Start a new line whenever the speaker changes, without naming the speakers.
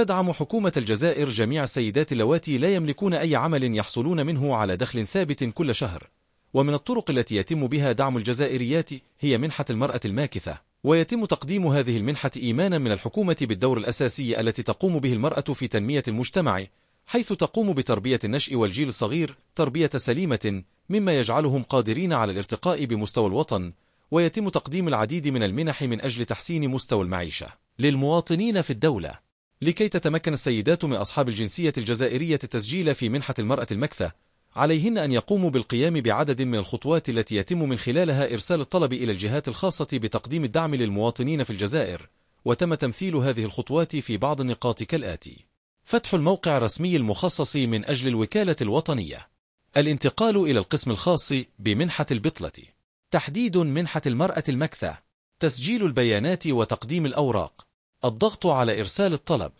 تدعم حكومة الجزائر جميع السيدات اللواتي لا يملكون أي عمل يحصلون منه على دخل ثابت كل شهر ومن الطرق التي يتم بها دعم الجزائريات هي منحة المرأة الماكثة ويتم تقديم هذه المنحة إيمانا من الحكومة بالدور الأساسي التي تقوم به المرأة في تنمية المجتمع حيث تقوم بتربية النشء والجيل الصغير تربية سليمة مما يجعلهم قادرين على الارتقاء بمستوى الوطن ويتم تقديم العديد من المنح من أجل تحسين مستوى المعيشة للمواطنين في الدولة لكي تتمكن السيدات من أصحاب الجنسية الجزائرية التسجيل في منحة المرأة المكثة عليهن أن يقوموا بالقيام بعدد من الخطوات التي يتم من خلالها إرسال الطلب إلى الجهات الخاصة بتقديم الدعم للمواطنين في الجزائر وتم تمثيل هذه الخطوات في بعض النقاط كالآتي فتح الموقع الرسمي المخصص من أجل الوكالة الوطنية الانتقال إلى القسم الخاص بمنحة البطلة تحديد منحة المرأة المكثة تسجيل البيانات وتقديم الأوراق الضغط على إرسال الطلب